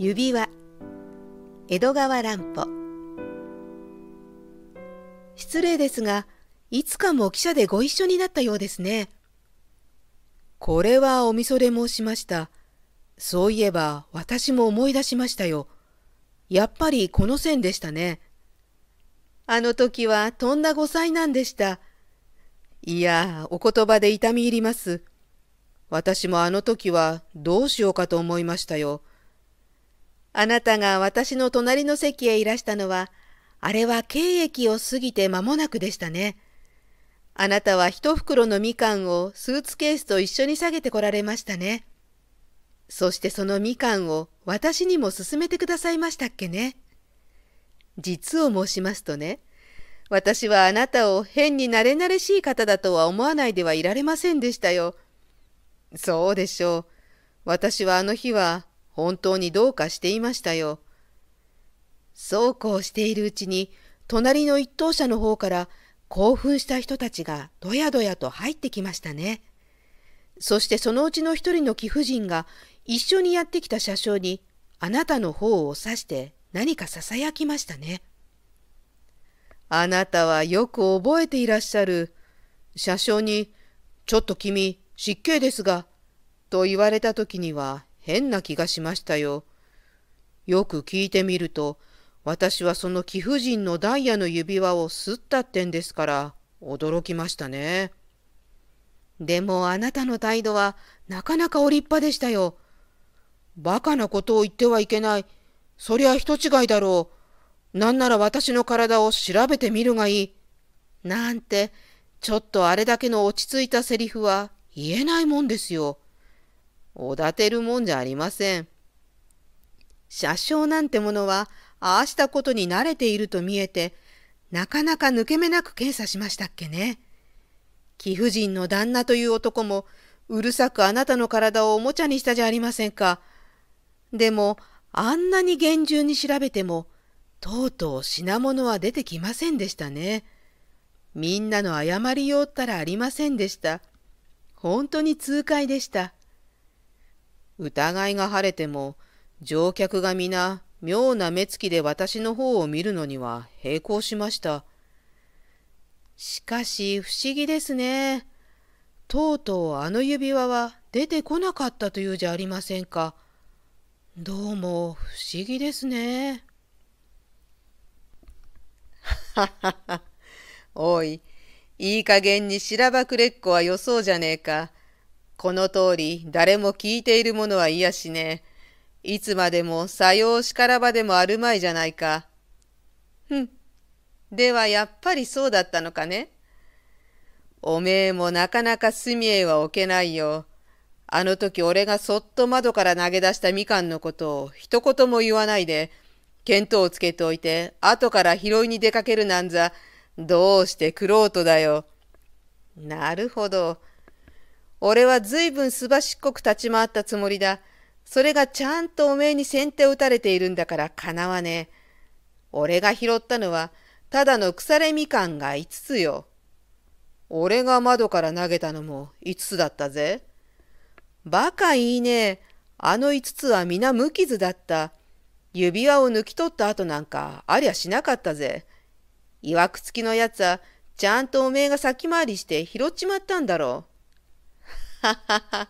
指輪江戸川乱歩失礼ですがいつかも記者でご一緒になったようですねこれはおみそれ申しましたそういえば私も思い出しましたよやっぱりこの線でしたねあの時はとんだ5歳なんでしたいやお言葉で痛み入ります私もあの時はどうしようかと思いましたよあなたが私の隣の席へいらしたのは、あれは経駅を過ぎて間もなくでしたね。あなたは一袋のみかんをスーツケースと一緒に下げてこられましたね。そしてそのみかんを私にも勧めてくださいましたっけね。実を申しますとね、私はあなたを変になれなれしい方だとは思わないではいられませんでしたよ。そうでしょう。私はあの日は本当にどうかしていましたよ。そうこうしているうちに、隣の一等車の方から興奮した人たちがどやどやと入ってきましたね。そしてそのうちの一人の貴婦人が一緒にやってきた車掌にあなたの方を指して何かささやきましたね。あなたはよく覚えていらっしゃる。車掌に、ちょっと君、失敬ですが、と言われた時には変な気がしましたよ。よく聞いてみると、私はその貴婦人のダイヤの指輪をすったってんですから、驚きましたね。でもあなたの態度はなかなかお立派でしたよ。バカなことを言ってはいけない。そりゃ人違いだろう。なんなら私の体を調べてみるがいい。なんて、ちょっとあれだけの落ち着いたセリフは言えないもんですよ。おだてるもんじゃありません。車掌なんてものは、ああしたことに慣れていると見えて、なかなか抜け目なく検査しましたっけね。貴婦人の旦那という男も、うるさくあなたの体をおもちゃにしたじゃありませんか。でも、あんなに厳重に調べても、とうとう品物は出てきませんでしたね。みんなの謝りようったらありませんでした。本当に痛快でした。疑いが晴れても、乗客が皆、妙な目つきで私の方を見るのには並行しました。しかし不思議ですね。とうとうあの指輪は出てこなかったというじゃありませんか。どうも不思議ですね。ははは。おい、いい加減にしらばくれっこはよそうじゃねえか。この通り、誰も聞いているものは嫌しねえ。いつまでもさようしからばでもあるまいじゃないか。ふん。ではやっぱりそうだったのかね。おめえもなかなか隅へは置けないよ。あの時俺がそっと窓から投げ出したみかんのことを一言も言わないで、見当をつけておいて、後から拾いに出かけるなんざ、どうしてくろうとだよ。なるほど。俺はずいぶんすばしっこく立ち回ったつもりだ。それがちゃんとおめえに先手を打たれているんだからかなわねえ。俺が拾ったのは、ただの腐れみかんが5つよ。俺が窓から投げたのも5つだったぜ。バカいいね。あの5つは皆無傷だった。指輪を抜き取った後なんかありゃしなかったぜ。いわくつきのやつは、ちゃんとおめえが先回りして拾っちまったんだろう。ははは。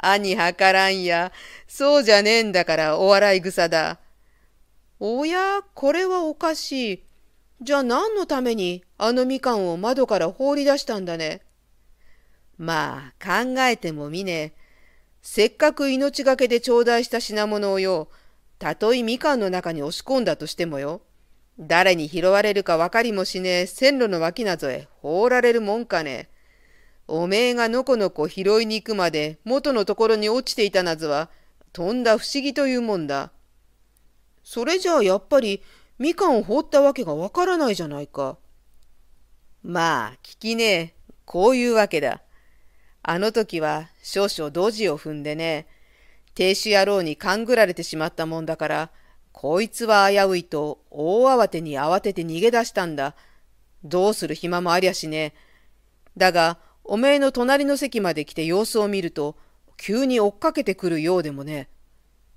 兄はからんや。そうじゃねえんだからお笑い草だ。おや、これはおかしい。じゃあ何のためにあのみかんを窓から放り出したんだね。まあ、考えてもみね。え。せっかく命がけで頂戴した品物をよ、たとえみかんの中に押し込んだとしてもよ。誰に拾われるか分かりもしねえ線路の脇なぞへ放られるもんかね。おめえがのこのこ拾いに行くまで元のところに落ちていたなずは、とんだ不思議というもんだ。それじゃあやっぱり、みかんを放ったわけがわからないじゃないか。まあ、聞きねえ。こういうわけだ。あの時は少々ドジを踏んでね、亭主野郎に勘ぐられてしまったもんだから、こいつは危ういと大慌てに慌てて逃げ出したんだ。どうする暇もありゃしねえ。だが、おめえの隣の席まで来て様子を見ると、急に追っかけてくるようでもね。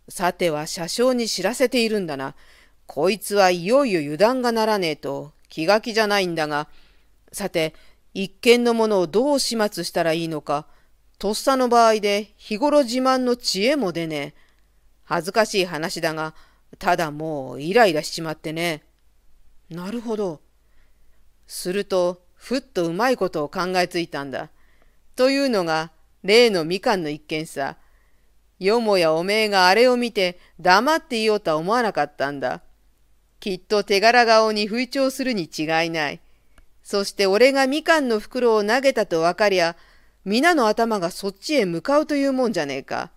さては車掌に知らせているんだな。こいつはいよいよ油断がならねえと気が気じゃないんだが、さて、一見のものをどう始末したらいいのか、とっさの場合で日頃自慢の知恵も出ねえ。恥ずかしい話だが、ただもうイライラしちまってね。なるほど。すると、ふっとうまいことを考えついたんだ。というのが、例のみかんの一件さ。よもやおめえがあれを見て黙っていようとは思わなかったんだ。きっと手柄顔に吹聴するに違いない。そして俺がみかんの袋を投げたとわかりゃ、皆の頭がそっちへ向かうというもんじゃねえか。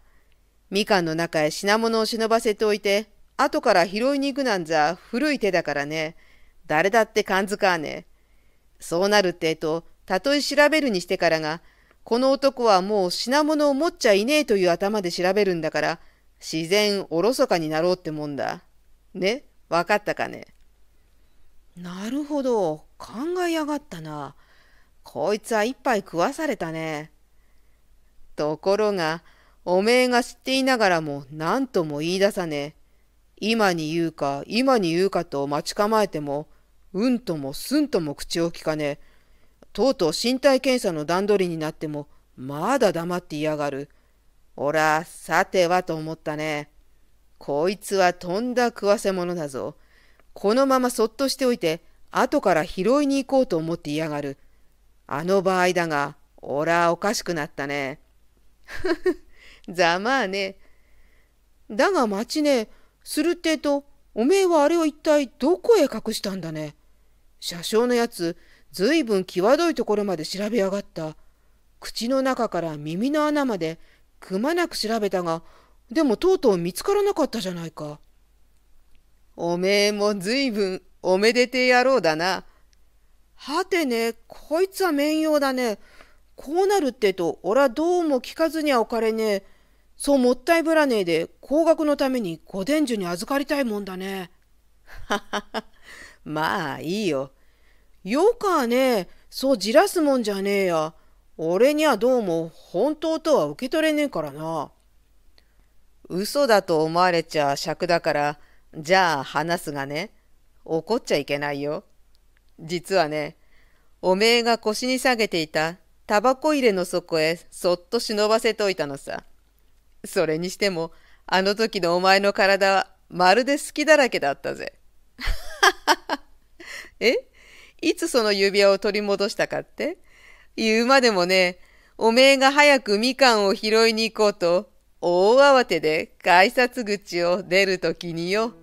みかんの中へ品物を忍ばせておいて、後から拾いに行くなんざ古い手だからね。誰だって感づかねえ。そうなるってと、たとえ調べるにしてからが、この男はもう品物を持っちゃいねえという頭で調べるんだから、自然おろそかになろうってもんだ。ね分かったかねなるほど。考えやがったな。こいつは一杯食わされたね。ところが、おめえが知っていながらも何とも言い出さねえ。今に言うか、今に言うかと待ち構えても、うんともすんとも口をきかねえとうとう身体検査の段取りになってもまだ黙っていやがるおらさてはと思ったねこいつはとんだ食わせ者だぞこのままそっとしておいて後から拾いに行こうと思っていやがるあの場合だがおらおかしくなったねふふざまあねだが待ちねするってえとおめえはあれを一体どこへ隠したんだね車掌のやつ、ずいぶん際どいところまで調べやがった。口の中から耳の穴までくまなく調べたが、でもとうとう見つからなかったじゃないか。おめえもずいぶんおめでて野郎だな。はてね、こいつは面用だね。こうなるってと、俺はどうも聞かずにはおかれねえ。そうもったいぶらねえで、高額のためにご伝授に預かりたいもんだね。ははは、まあいいよ。よかねそうじらすもんじゃねえや。俺にはどうも本当とは受け取れねえからな。嘘だと思われちゃ尺だから、じゃあ話すがね。怒っちゃいけないよ。実はね、おめえが腰に下げていたタバコ入れの底へそっと忍ばせといたのさ。それにしても、あの時のお前の体はまるで好きだらけだったぜ。えいつその指輪を取り戻したかって言うまでもね、おめえが早くみかんを拾いに行こうと、大慌てで改札口を出るときによ。